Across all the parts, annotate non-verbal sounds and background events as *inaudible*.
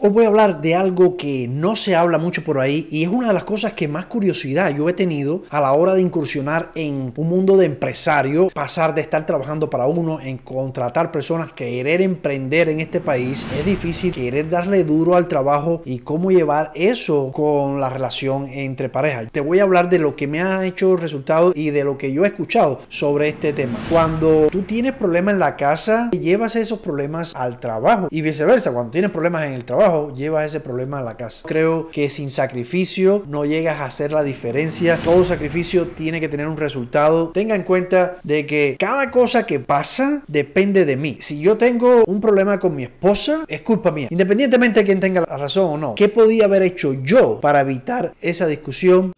Os voy a hablar de algo que no se habla mucho por ahí y es una de las cosas que más curiosidad yo he tenido a la hora de incursionar en un mundo de empresario, pasar de estar trabajando para uno en contratar personas, querer emprender en este país, es difícil querer darle duro al trabajo y cómo llevar eso con la relación entre parejas. Te voy a hablar de lo que me ha hecho resultado y de lo que yo he escuchado sobre este tema. Cuando tú tienes problemas en la casa, llevas esos problemas al trabajo y viceversa, cuando tienes problemas en el trabajo llevas ese problema a la casa. Creo que sin sacrificio no llegas a hacer la diferencia. Todo sacrificio tiene que tener un resultado. Tenga en cuenta de que cada cosa que pasa depende de mí. Si yo tengo un problema con mi esposa, es culpa mía. Independientemente de quién tenga la razón o no. ¿Qué podía haber hecho yo para evitar esa discusión?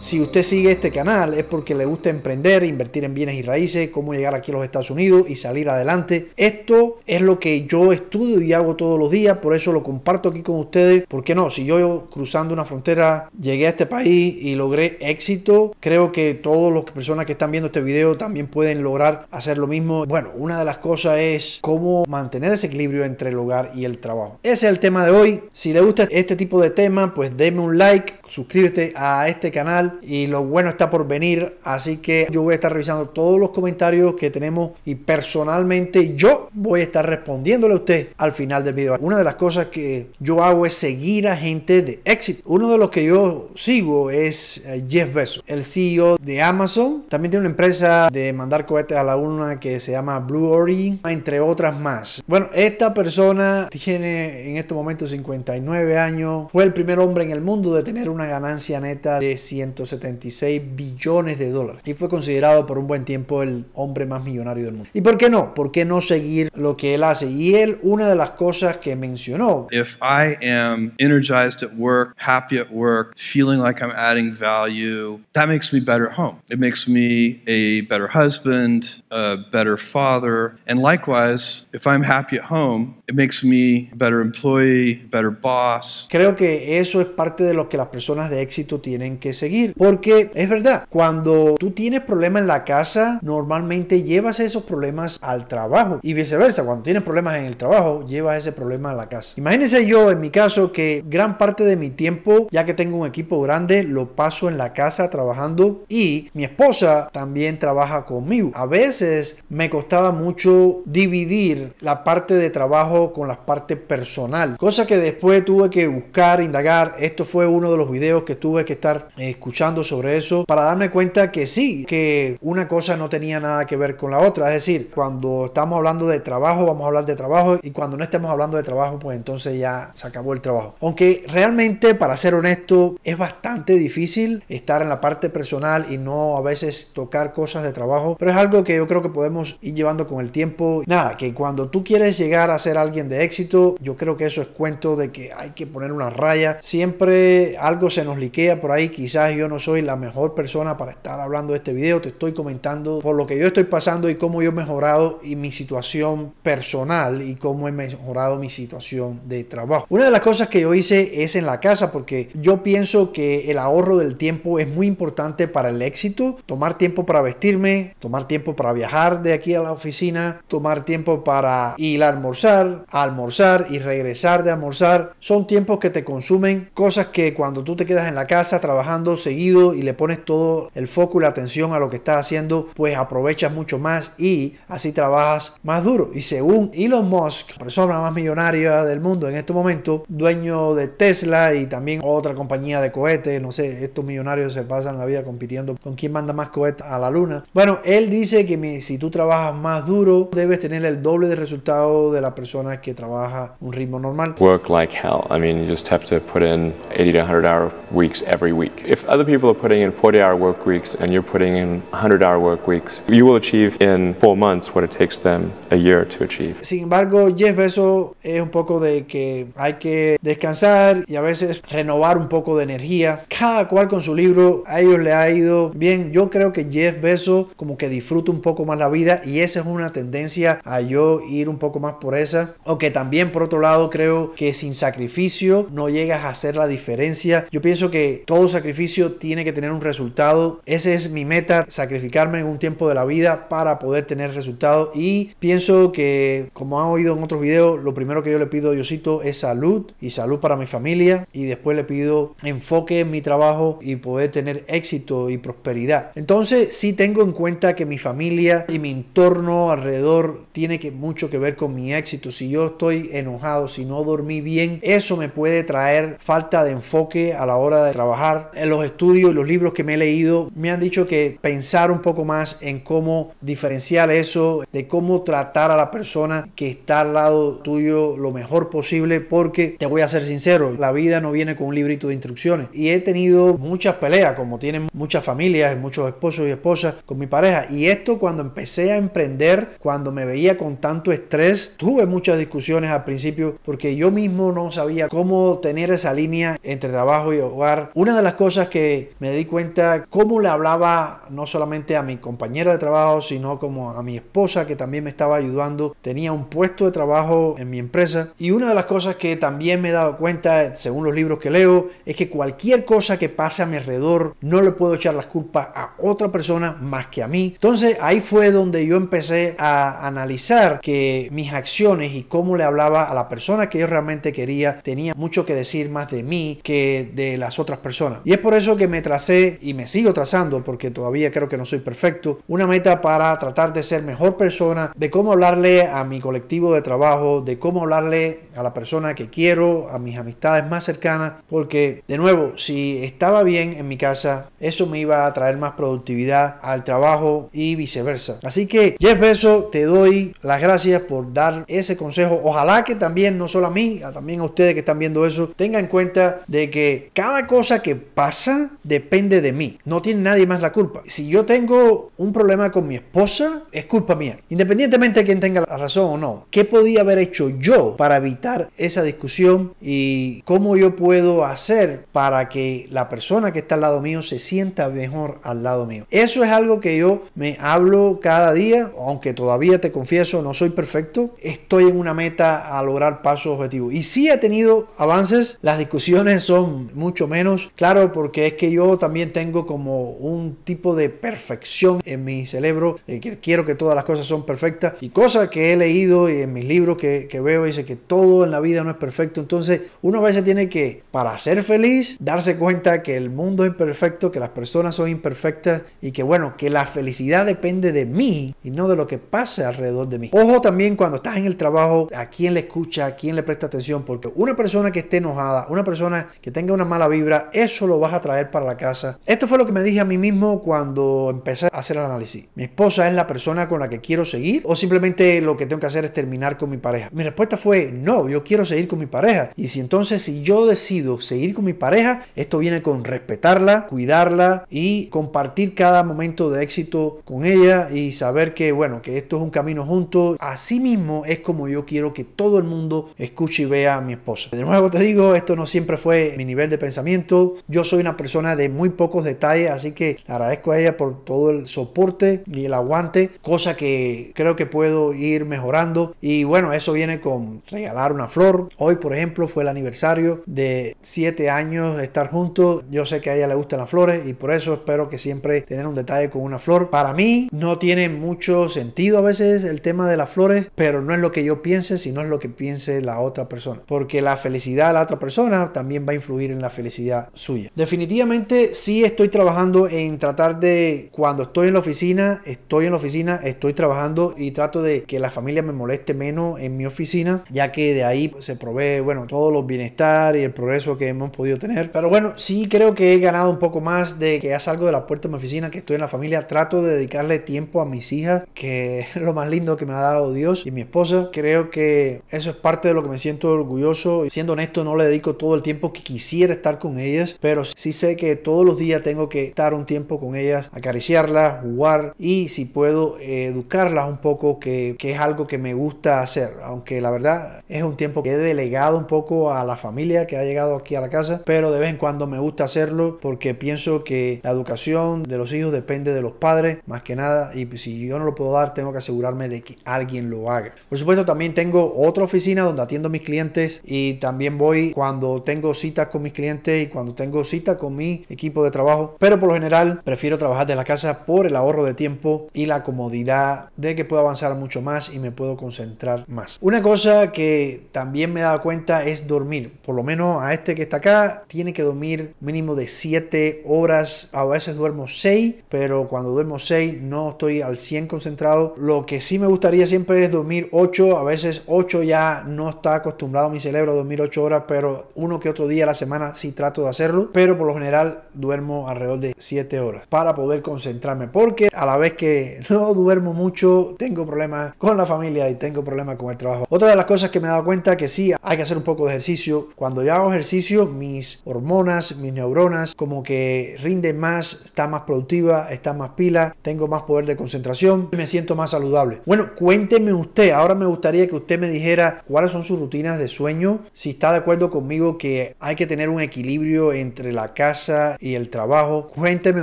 Si usted sigue este canal es porque le gusta emprender, invertir en bienes y raíces, cómo llegar aquí a los Estados Unidos y salir adelante. Esto es lo que yo estudio y hago todos los días, por eso lo comparto aquí con ustedes. Porque no, si yo cruzando una frontera llegué a este país y logré éxito, creo que todas las personas que están viendo este video también pueden lograr hacer lo mismo. Bueno, una de las cosas es cómo mantener ese equilibrio entre el hogar y el trabajo. Ese es el tema de hoy. Si le gusta este tipo de tema, pues deme un like suscríbete a este canal y lo bueno está por venir. Así que yo voy a estar revisando todos los comentarios que tenemos y personalmente yo voy a estar respondiéndole a usted al final del video. Una de las cosas que yo hago es seguir a gente de éxito. Uno de los que yo sigo es eh, Jeff Bezos, el CEO de Amazon. También tiene una empresa de mandar cohetes a la luna que se llama Blue Origin, entre otras más. Bueno, esta persona tiene en este momento 59 años. Fue el primer hombre en el mundo de tener un una ganancia neta de 176 billones de dólares y fue considerado por un buen tiempo el hombre más millonario del mundo. ¿Y por qué no? ¿Por qué no seguir lo que él hace? Y él, una de las cosas que mencionó. If I am energized at work, happy at work, feeling like I'm adding value, that makes me better at home. It makes me a better husband, a better father, and likewise, if I'm happy at home, it makes me a better employee, better boss. Creo que eso es parte de lo que las personas personas de éxito tienen que seguir. Porque es verdad, cuando tú tienes problemas en la casa, normalmente llevas esos problemas al trabajo y viceversa. Cuando tienes problemas en el trabajo, llevas ese problema a la casa. Imagínense yo en mi caso que gran parte de mi tiempo, ya que tengo un equipo grande, lo paso en la casa trabajando y mi esposa también trabaja conmigo. A veces me costaba mucho dividir la parte de trabajo con la parte personal, cosa que después tuve que buscar, indagar. Esto fue uno de los que tuve que estar escuchando sobre eso para darme cuenta que sí, que una cosa no tenía nada que ver con la otra. Es decir, cuando estamos hablando de trabajo, vamos a hablar de trabajo y cuando no estemos hablando de trabajo, pues entonces ya se acabó el trabajo. Aunque realmente, para ser honesto, es bastante difícil estar en la parte personal y no a veces tocar cosas de trabajo, pero es algo que yo creo que podemos ir llevando con el tiempo. Nada, que cuando tú quieres llegar a ser alguien de éxito, yo creo que eso es cuento de que hay que poner una raya. Siempre algo se nos liquea por ahí, quizás yo no soy la mejor persona para estar hablando de este video. Te estoy comentando por lo que yo estoy pasando y cómo yo he mejorado mi situación personal y cómo he mejorado mi situación de trabajo. Una de las cosas que yo hice es en la casa porque yo pienso que el ahorro del tiempo es muy importante para el éxito. Tomar tiempo para vestirme, tomar tiempo para viajar de aquí a la oficina, tomar tiempo para ir a almorzar, almorzar y regresar de almorzar. Son tiempos que te consumen cosas que cuando tú te quedas en la casa trabajando seguido y le pones todo el foco y la atención a lo que estás haciendo, pues aprovechas mucho más y así trabajas más duro. Y según Elon Musk, persona más millonaria del mundo en este momento, dueño de Tesla y también otra compañía de cohetes, no sé, estos millonarios se pasan la vida compitiendo con quién manda más cohetes a la luna. Bueno, él dice que si tú trabajas más duro, debes tener el doble de resultado de la persona que trabaja un ritmo normal. Work like hell. I mean, you just have to put in 80 to 100 weeks every week. If other people are putting in 40 hour work weeks and you're putting in 100 hour work weeks, you will achieve in four months what it takes them a year to achieve. Sin embargo, Jeff Bezos es un poco de que hay que descansar y a veces renovar un poco de energía. Cada cual con su libro, a ellos le ha ido bien. Yo creo que Jeff Bezos como que disfruta un poco más la vida y esa es una tendencia a yo ir un poco más por esa. Aunque también por otro lado creo que sin sacrificio no llegas a hacer la diferencia. Yo yo pienso que todo sacrificio tiene que tener un resultado. esa es mi meta, sacrificarme en un tiempo de la vida para poder tener resultados. Y pienso que, como han oído en otros videos, lo primero que yo le pido a Diosito es salud y salud para mi familia. Y después le pido enfoque en mi trabajo y poder tener éxito y prosperidad. Entonces, si tengo en cuenta que mi familia y mi entorno alrededor tiene mucho que ver con mi éxito. Si yo estoy enojado, si no dormí bien, eso me puede traer falta de enfoque a la hora de trabajar. En los estudios y los libros que me he leído me han dicho que pensar un poco más en cómo diferenciar eso, de cómo tratar a la persona que está al lado tuyo lo mejor posible, porque te voy a ser sincero, la vida no viene con un librito de instrucciones. Y he tenido muchas peleas, como tienen muchas familias, muchos esposos y esposas con mi pareja. Y esto cuando empecé a emprender, cuando me veía con tanto estrés, tuve muchas discusiones al principio porque yo mismo no sabía cómo tener esa línea entre trabajo y hogar, una de las cosas que me di cuenta, cómo le hablaba no solamente a mi compañera de trabajo, sino como a mi esposa que también me estaba ayudando, tenía un puesto de trabajo en mi empresa y una de las cosas que también me he dado cuenta, según los libros que leo, es que cualquier cosa que pase a mi alrededor, no le puedo echar las culpas a otra persona más que a mí. Entonces ahí fue donde yo empecé a analizar que mis acciones y cómo le hablaba a la persona que yo realmente quería tenía mucho que decir más de mí que de las otras personas. Y es por eso que me tracé y me sigo trazando, porque todavía creo que no soy perfecto, una meta para tratar de ser mejor persona, de cómo hablarle a mi colectivo de trabajo, de cómo hablarle a la persona que quiero, a mis amistades más cercanas, porque de nuevo, si estaba bien en mi casa, eso me iba a traer más productividad al trabajo y viceversa. Así que Jeff eso te doy las gracias por dar ese consejo. Ojalá que también, no solo a mí, también a ustedes que están viendo eso, tengan en cuenta de que cada cosa que pasa depende de mí. No tiene nadie más la culpa. Si yo tengo un problema con mi esposa, es culpa mía. Independientemente de quién tenga la razón o no. ¿Qué podía haber hecho yo para evitar esa discusión? Y cómo yo puedo hacer para que la persona que está al lado mío se sienta mejor al lado mío. Eso es algo que yo me hablo cada día, aunque todavía te confieso, no soy perfecto. Estoy en una meta a lograr pasos objetivos. Y sí he tenido avances, las discusiones son mucho menos. Claro, porque es que yo también tengo como un tipo de perfección en mi cerebro, que quiero que todas las cosas son perfectas. Y cosas que he leído y en mis libros que, que veo, dice que todo en la vida no es perfecto. Entonces, uno a veces tiene que, para ser feliz, darse cuenta que el mundo es imperfecto, que las personas son imperfectas y que, bueno, que la felicidad depende de mí y no de lo que pase alrededor de mí. Ojo también cuando estás en el trabajo, a quién le escucha, a quién le presta atención, porque una persona que esté enojada, una persona que tenga una mala vibra, eso lo vas a traer para la casa. Esto fue lo que me dije a mí mismo cuando empecé a hacer el análisis. Mi esposa es la persona con la que quiero seguir o simplemente lo que tengo que hacer es terminar con mi pareja. Mi respuesta fue no, yo quiero seguir con mi pareja. Y si entonces si yo decido seguir con mi pareja, esto viene con respetarla, cuidarla y compartir cada momento de éxito con ella y saber que bueno, que esto es un camino juntos. Así mismo es como yo quiero que todo el mundo escuche y vea a mi esposa. De nuevo te digo, esto no siempre fue mi nivel de pensamiento. Yo soy una persona de muy pocos detalles, así que agradezco a ella por todo el soporte y el aguante, cosa que creo que puedo ir mejorando. Y bueno, eso viene con regalar una flor. Hoy, por ejemplo, fue el aniversario de siete años de estar juntos. Yo sé que a ella le gustan las flores y por eso espero que siempre tener un detalle con una flor. Para mí no tiene mucho sentido a veces el tema de las flores, pero no es lo que yo piense, sino es lo que piense la otra persona. Porque la felicidad de la otra persona también va a influir en la felicidad suya. Definitivamente sí estoy trabajando en tratar de, cuando estoy en la oficina, estoy en la oficina, estoy trabajando y trato de que la familia me moleste menos en mi oficina, ya que de ahí pues, se provee, bueno, todos los bienestar y el progreso que hemos podido tener. Pero bueno, sí creo que he ganado un poco más de que ya salgo de la puerta de mi oficina, que estoy en la familia, trato de dedicarle tiempo a mis hijas, que es lo más lindo que me ha dado Dios y mi esposa. Creo que eso es parte de lo que me siento orgulloso. Y Siendo honesto, no le dedico todo el tiempo que quisiera estar con ellas, pero sí sé que todos los días tengo que estar un tiempo con ellas, acariciarlas, jugar y si puedo eh, educarlas un poco, que, es algo que me gusta hacer, aunque la verdad es un tiempo que he delegado un poco a la familia que ha llegado aquí a la casa, pero de vez en cuando me gusta hacerlo porque pienso que la educación de los hijos depende de los padres más que nada y pues, si yo no lo puedo dar tengo que asegurarme de que alguien lo haga. Por supuesto también tengo otra oficina donde atiendo a mis clientes y también voy cuando tengo citas con mis clientes y cuando tengo cita con mi equipo de trabajo. Pero por lo general prefiero trabajar de la casa por el ahorro de tiempo y la comodidad de que puedo avanzar mucho más y me puedo concentrar más. Una cosa que también me he dado cuenta es dormir. Por lo menos a este que está acá tiene que dormir mínimo de 7 horas. A veces duermo 6, pero cuando duermo 6 no estoy al 100 concentrado. Lo que sí me gustaría siempre es dormir 8. A veces 8 ya no está acostumbrado mi cerebro a dormir 8 horas, pero uno que otro día a la semana si trato de hacerlo, pero por lo general duermo alrededor de 7 horas para poder concentrarme, porque a la vez que *laughs* no duermo mucho, tengo problemas con la familia y tengo problemas con el trabajo. Otra de las cosas que me he dado cuenta que sí hay que hacer un poco de ejercicio. Cuando yo hago ejercicio, mis hormonas, mis neuronas, como que rinden más, está más productiva, está más pila, tengo más poder de concentración, y me siento más saludable. Bueno, cuénteme usted, ahora me gustaría que usted me dijera cuáles son sus rutinas de sueño, si está de acuerdo conmigo que hay que tener un equilibrio entre la casa y el trabajo. Cuénteme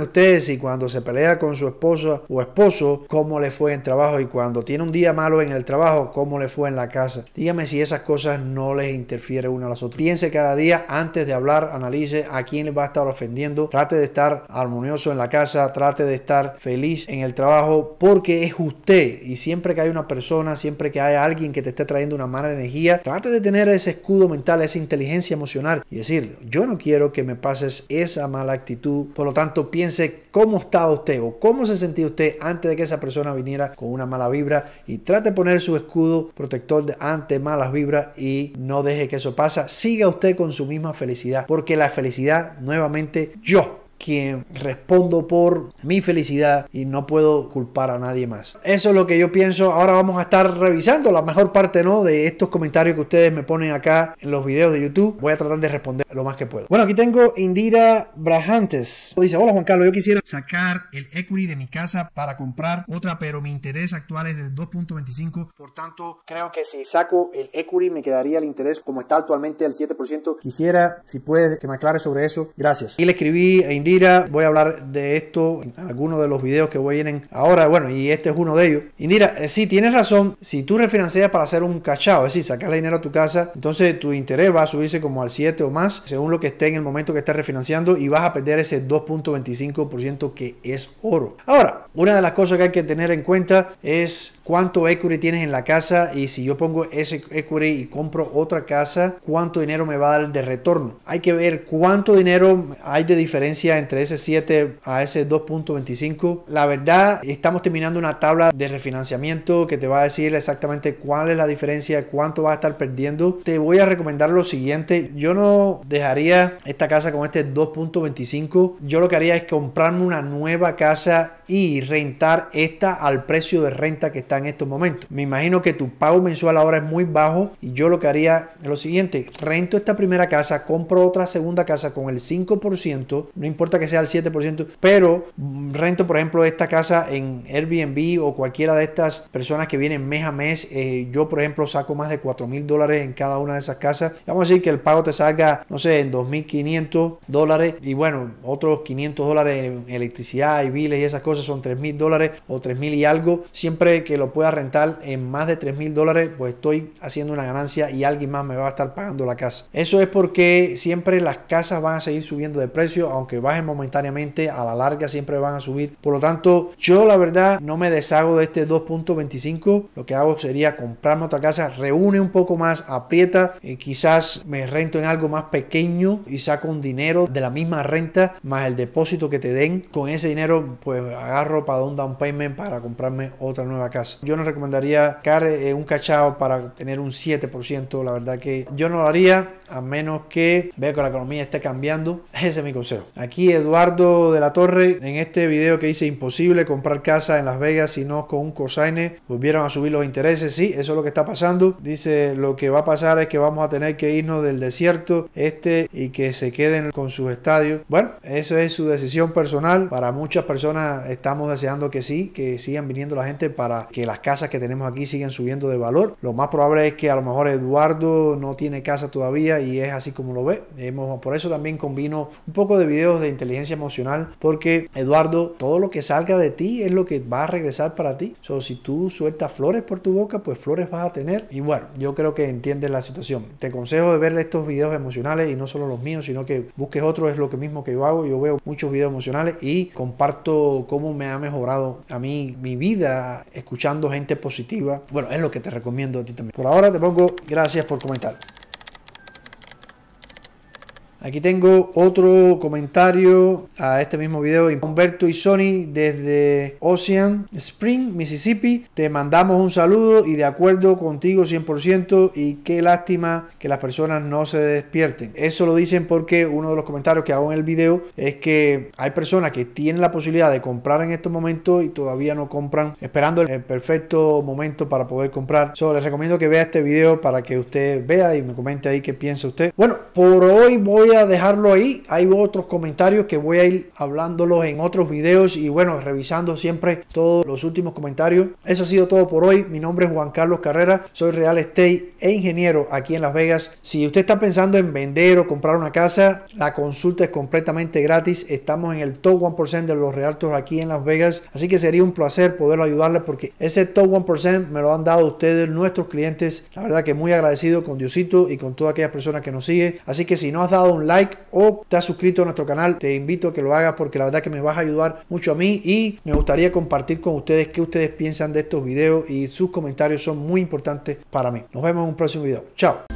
ustedes si cuando se pelea con su esposa o esposo, cómo le fue en trabajo y cuando tiene un día malo en el trabajo, cómo le fue en la casa. Dígame si esas cosas no les interfieren una a las otras. Piense cada día antes de hablar, analice a quién le va a estar ofendiendo. Trate de estar armonioso en la casa, trate de estar feliz en el trabajo porque es usted y siempre que hay una persona, siempre que hay alguien que te esté trayendo una mala energía, trate de tener ese escudo mental, esa inteligencia emocional y decir, yo no quiero que me pases esa mala actitud. Por lo tanto, piense cómo estaba usted o cómo se sentía usted antes de que esa persona viniera con una mala vibra y trate de poner su escudo protector ante malas vibras y no deje que eso pasa. Siga usted con su misma felicidad, porque la felicidad, nuevamente, yo quien respondo por mi felicidad y no puedo culpar a nadie más. Eso es lo que yo pienso. Ahora vamos a estar revisando la mejor parte no de estos comentarios que ustedes me ponen acá en los videos de YouTube. Voy a tratar de responder lo más que puedo. Bueno, aquí tengo Indira Brajantes. Dice, "Hola Juan Carlos, yo quisiera sacar el equity de mi casa para comprar otra, pero mi interés actual es del 2.25, por tanto, creo que si saco el equity me quedaría el interés como está actualmente al 7%. Quisiera si puedes que me aclares sobre eso. Gracias." Y le escribí a Indira Indira, voy a hablar de esto en algunos de los videos que voy a en ahora, bueno, y este es uno de ellos. Indira, mira, eh, sí, tienes razón, si tú refinancias para hacer un cachado, es decir, sacarle dinero a tu casa, entonces tu interés va a subirse como al 7 o más, según lo que esté en el momento que estás refinanciando y vas a perder ese 2.25% que es oro. Ahora, una de las cosas que hay que tener en cuenta es cuánto equity tienes en la casa y si yo pongo ese equity y compro otra casa, cuánto dinero me va a dar de retorno. Hay que ver cuánto dinero hay de diferencia entre ese 7 a ese 2.25. La verdad, estamos terminando una tabla de refinanciamiento que te va a decir exactamente cuál es la diferencia, cuánto vas a estar perdiendo. Te voy a recomendar lo siguiente. Yo no dejaría esta casa con este 2.25. Yo lo que haría es comprarme una nueva casa y rentar esta al precio de renta que está en estos momentos. Me imagino que tu pago mensual ahora es muy bajo y yo lo que haría es lo siguiente, rento esta primera casa, compro otra segunda casa con el 5%, no importa que sea el 7%, pero mm, rento por ejemplo esta casa en Airbnb o cualquiera de estas personas que vienen mes a mes, eh, yo por ejemplo saco más de 4 mil dólares en cada una de esas casas, vamos a decir que el pago te salga, no sé, en 2.500 dólares y bueno, otros 500 dólares en electricidad y biles y esas cosas son tres mil dólares o tres mil y algo, siempre que lo pueda rentar en más de tres mil dólares, pues estoy haciendo una ganancia y alguien más me va a estar pagando la casa. Eso es porque siempre las casas van a seguir subiendo de precio, aunque bajen momentáneamente, a la larga siempre van a subir. Por lo tanto, yo la verdad no me deshago de este 2.25. Lo que hago sería comprarme otra casa, reúne un poco más, aprieta, eh, quizás me rento en algo más pequeño y saco un dinero de la misma renta más el depósito que te den. Con ese dinero, pues agarro para un down payment para comprarme otra nueva casa. Yo no recomendaría eh, un cachao para tener un 7%. La verdad que yo no lo haría a menos que vea que la economía esté cambiando. Ese es mi consejo. Aquí Eduardo de la Torre, en este video que hice imposible comprar casa en Las Vegas si no con un cosaine, volvieron a subir los intereses. Sí, eso es lo que está pasando. Dice, lo que va a pasar es que vamos a tener que irnos del desierto este y que se queden con sus estadios. Bueno, eso es su decisión personal. Para muchas personas estamos deseando que sí, que sigan viniendo la gente para que las casas que tenemos aquí sigan subiendo de valor. Lo más probable es que a lo mejor Eduardo no tiene casa todavía y es así como lo ve. Hemos, por eso también combino un poco de videos de inteligencia emocional porque Eduardo, todo lo que salga de ti es lo que va a regresar para ti. si tú sueltas flores por tu boca, pues flores vas a tener. Y bueno, yo creo que entiendes la situación. Te aconsejo de verle estos videos emocionales y no solo los míos, sino que busques otros. Es lo que mismo que yo hago. Yo veo muchos videos emocionales y comparto cómo me ha mejorado a mí mi vida escuchando gente positiva. Bueno, es lo que te recomiendo a ti también. Por ahora te pongo gracias por comentar. Aquí tengo otro comentario a este mismo video. Humberto y Sony desde Ocean Spring, Mississippi. Te mandamos un saludo y de acuerdo contigo 100% y qué lástima que las personas no se despierten. Eso lo dicen porque uno de los comentarios que hago en el video es que hay personas que tienen la posibilidad de comprar en estos momentos y todavía no compran esperando el perfecto momento para poder comprar. Solo les recomiendo que vea este video para que usted vea y me comente ahí qué piensa usted. Bueno, por hoy voy a dejarlo ahí. Hay otros comentarios que voy a ir hablándolos en otros videos y bueno, revisando siempre todos los últimos comentarios. Eso ha sido todo por hoy. Mi nombre es Juan Carlos Carrera, soy real estate e ingeniero aquí en Las Vegas. Si usted está pensando en vender o comprar una casa, la consulta es completamente gratis. Estamos en el top 1% de los realtos aquí en Las Vegas, así que sería un placer poderlo ayudarle porque ese top 1% me lo han dado ustedes, nuestros clientes. La verdad que muy agradecido con Diosito y con toda aquellas persona que nos sigue Así que si no has dado like o has suscrito a nuestro canal, te invito a que lo hagas porque la verdad que me vas a ayudar mucho a mí y me gustaría compartir con ustedes qué ustedes piensan de estos videos y sus comentarios son muy importantes para mí. Nos vemos en un próximo video. Chao.